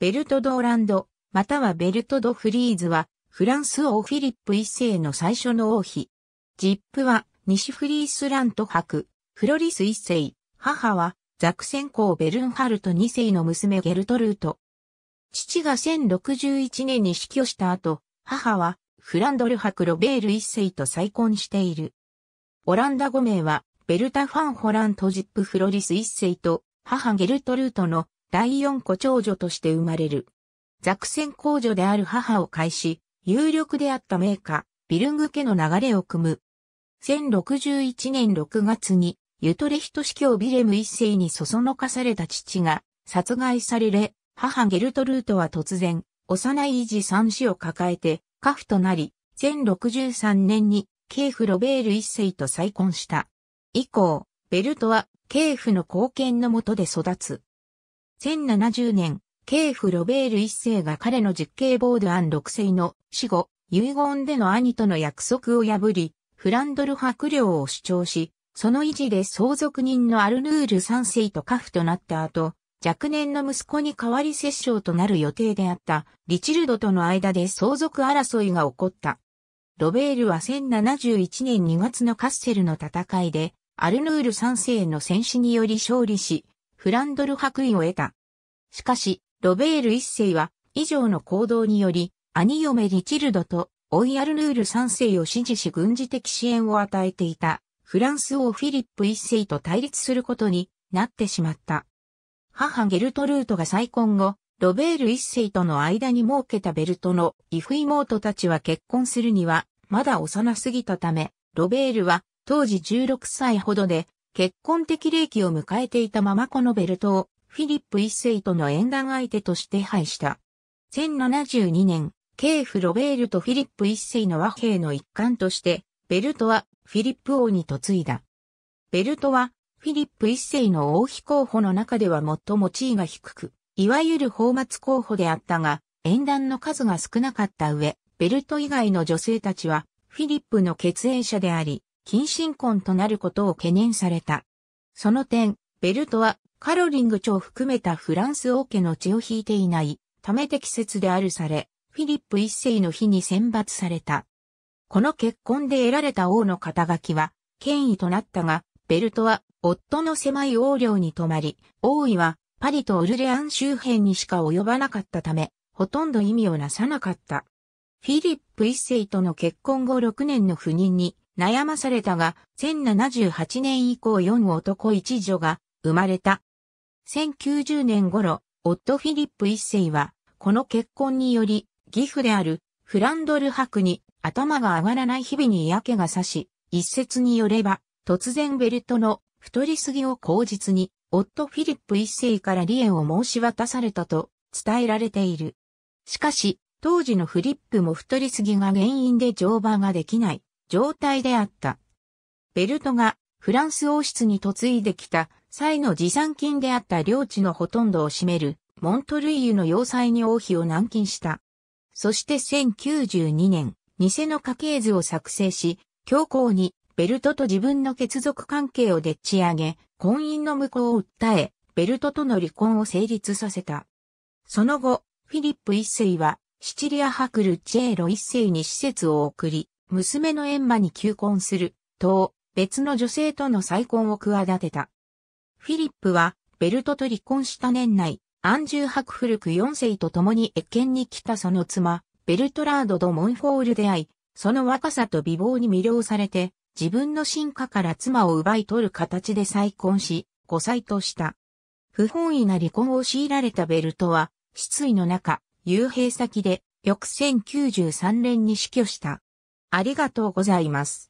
ベルト・ド・オランド、またはベルト・ド・フリーズは、フランス王フィリップ一世の最初の王妃。ジップは、西フリースラント博、フロリス一世、母は、ザクセン公ベルンハルト二世の娘ゲルトルート。父が1061年に死去した後、母は、フランドル博ロベール一世と再婚している。オランダ5名は、ベルタ・ファン・ホラント・ジップ・フロリス一世と、母ゲルトルートの第四子長女として生まれる。ザクセン公女である母を介し、有力であった名家、ビルング家の流れを組む。1061年6月に、ユトレヒト司教ビレム一世にそそのかされた父が殺害されれ、母ゲルトルートは突然、幼い児三子を抱えて、家父となり、1063年に、ケフロベール一世と再婚した。以降、ベルトは、ケフの貢献のもとで育つ。1070年、ケーフ・ロベール一世が彼の実刑ボードアン六世の死後、遺言での兄との約束を破り、フランドル伯領を主張し、その維持で相続人のアルヌール三世と家父となった後、若年の息子に代わり摂政となる予定であったリチルドとの間で相続争いが起こった。ロベールは1071年2月のカッセルの戦いで、アルヌール三世の戦死により勝利し、フランドル白衣を得た。しかし、ロベール一世は、以上の行動により、兄嫁リチルドと、オイアルヌール三世を支持し軍事的支援を与えていた、フランス王フィリップ一世と対立することになってしまった。母ゲルトルートが再婚後、ロベール一世との間に設けたベルトのイフ妹たちは結婚するには、まだ幼すぎたため、ロベールは当時16歳ほどで結婚的齢期を迎えていたままこのベルトをフィリップ一世との縁談相手として配した。1072年、ケーフ・ロベールとフィリップ一世の和平の一環として、ベルトはフィリップ王に嫁いだ。ベルトはフィリップ一世の王妃候補の中では最も地位が低く、いわゆる放末候補であったが、縁談の数が少なかった上、ベルト以外の女性たちはフィリップの血縁者であり、近親婚となることを懸念された。その点、ベルトはカロリング長含めたフランス王家の血を引いていないため適切であるされ、フィリップ一世の日に選抜された。この結婚で得られた王の肩書きは権威となったが、ベルトは夫の狭い王領に泊まり、王位はパリとオルレアン周辺にしか及ばなかったため、ほとんど意味をなさなかった。フィリップ一世との結婚後6年の不妊に悩まされたが、1078年以降4男一女が生まれた。1090年頃、夫フィリップ一世は、この結婚により、義父であるフランドル博に頭が上がらない日々に嫌気がさし、一説によれば、突然ベルトの太りすぎを口実に、夫フィリップ一世から離縁を申し渡されたと伝えられている。しかし、当時のフリップも太りすぎが原因で乗馬ができない状態であった。ベルトがフランス王室に嫁いできた際の持参金であった領地のほとんどを占めるモントルイユの要塞に王妃を軟禁した。そして1092年、偽の家系図を作成し、強行にベルトと自分の血族関係をでっち上げ、婚姻の無効を訴え、ベルトとの離婚を成立させた。その後、フィリップ一世はシチリア博ルチェーロ一世に施設を送り、娘のエンマに求婚する、と、別の女性との再婚を企てた。フィリップは、ベルトと離婚した年内、アンジュー・ハクフルク4世と共に越見に来たその妻、ベルトラード・ド・モンフォールで会い、その若さと美貌に魅了されて、自分の進化から妻を奪い取る形で再婚し、5歳とした。不本意な離婚を強いられたベルトは、失意の中、幽閉先で翌1093年に死去した。ありがとうございます。